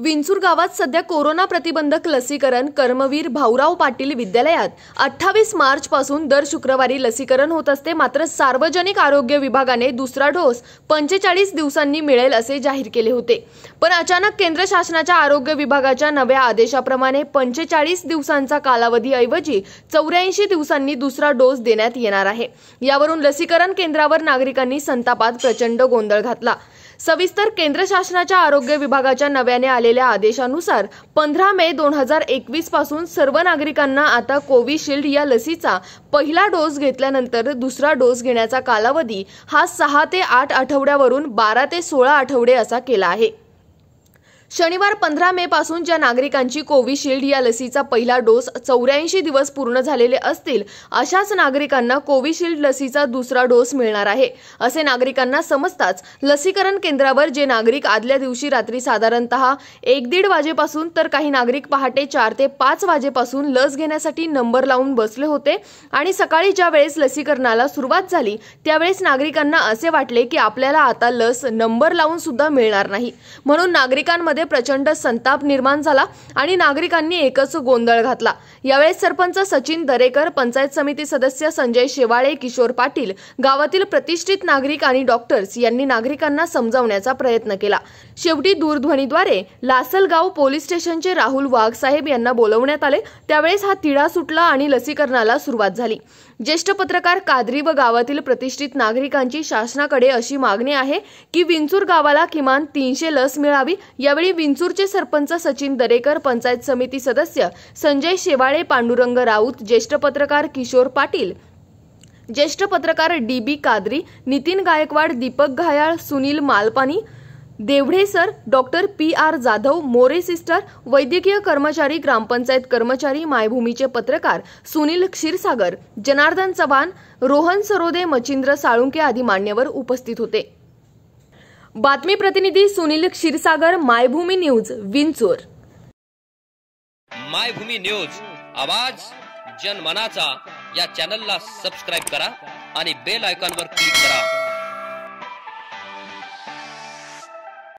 विंचूर गावात सध्या कोरोना प्रतिबंधक लसीकरण कर्मवीर भाऊराव पाटील विद्यालयात अठ्ठावीस मार्च पासून दर शुक्रवारी लसीकरण होत असते मात्र सार्वजनिक आरोग्य विभागाने दुसरा डोस पंचेचाळीस दिवसांनी मिळेल असे जाहीर केले होते पण अचानक केंद्र शासनाच्या आरोग्य विभागाच्या नव्या आदेशाप्रमाणे पंचेचाळीस दिवसांचा कालावधीऐवजी चौऱ्याऐंशी दिवसांनी दुसरा डोस देण्यात येणार आहे यावरून लसीकरण केंद्रावर नागरिकांनी संतापात प्रचंड गोंधळ घातला सविस्तर केंद्र शासनाच्या आरोग्य विभागाच्या नव्याने आलेल्या आदेशानुसार पंधरा मे दोन हजार एकवीस पासून सर्व नागरिकांना आता कोविशिल्ड या लसीचा पहिला डोस घेतल्यानंतर दुसरा डोस घेण्याचा कालावधी हा सहा ते आठ आठवड्यावरून बारा ते सोळा आठवडे असा केला आहे शनिवार पंधरा मे पासून ज्या नागरिकांची कोविशिल्ड या लसीचा पहिला डोस चौऱ्याऐंशी दिवस पूर्ण झालेले असतील अशाच नागरिकांना कोविशिल्ड लसीचा दुसरा डोस मिळणार आहे असे नागरिकांना समजताच लसीकरण केंद्रावर जे नागरिक आदल्या दिवशी रात्री साधारणत एक दीड वाजेपासून तर काही नागरिक पहाटे चार ते पाच वाजेपासून लस घेण्यासाठी नंबर लावून बसले होते आणि सकाळी ज्या वेळेस लसीकरणाला सुरुवात झाली त्यावेळेस नागरिकांना असे वाटले की आपल्याला आता लस नंबर लावून सुद्धा मिळणार नाही म्हणून नागरिकांमध्ये प्रचंड संताप निर्माण झाला आणि नागरिकांनी एकच गोंधळ घातला यावेळी सरपंच सचिन दरेकर पंचायत समिती सदस्य संजय शेवाळे किशोर पाटील गावातील प्रतिष्ठित नागरिक आणि डॉक्टर्स यांनी नागरिकांना समजावण्याचा प्रयत्न केला शेवटी दूरध्वनीद्वारे लासलगाव पोलीस स्टेशनचे राहुल वाघसाहेब यांना बोलवण्यात आले त्यावेळेस हा तिढा सुटला आणि लसीकरणाला सुरुवात झाली ज्येष्ठ पत्रकार कादरी व गावातील प्रतिष्ठित नागरिकांची शासनाकडे अशी मागणी आहे की विंचूर गावाला किमान तीनशे लस मिळावी यावेळी विंचूरचे सरपंच सचिन दरेकर पंचायत समिती सदस्य संजय शेवाळे पांडुरंग राऊत ज्येष्ठ पत्रकार किशोर पाटील ज्येष्ठ पत्रकार D B Qadri Nitin Gaikwad Deepak Ghayal Sunil Malpani Devdhe sir doctor P R Jadhav More sister वैद्यकीय कर्मचारी ग्रामपंचायत कर्मचारी मायभूमीचे पत्रकार सुनील क्षीरसागर जनार्दन चव्हाण रोहन सरोदे मचिंद्र साळुंके आदी मान्यवर उपस्थित होते बातमी प्रतिनिधी सुनील क्षीरसागर मायभूमी न्यूज विंचोर मायभूमी न्यूज आवाज जनमनाचा या चॅनलला सबस्क्राईब करा आणि बेल आयकॉनवर क्लिक करा